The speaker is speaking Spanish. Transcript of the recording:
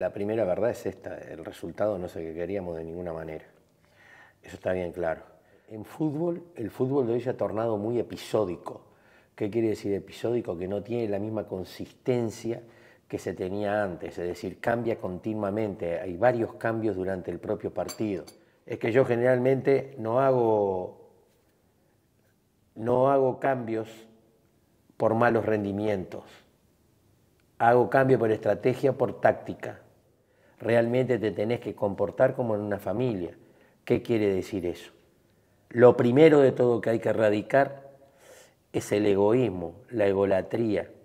La primera verdad es esta, el resultado no es el que queríamos de ninguna manera. Eso está bien claro. En fútbol, el fútbol de hoy se ha tornado muy episódico. ¿Qué quiere decir episódico? Que no tiene la misma consistencia que se tenía antes, es decir, cambia continuamente, hay varios cambios durante el propio partido. Es que yo generalmente no hago, no hago cambios por malos rendimientos, hago cambios por estrategia, por táctica realmente te tenés que comportar como en una familia. ¿Qué quiere decir eso? Lo primero de todo que hay que erradicar es el egoísmo, la egolatría,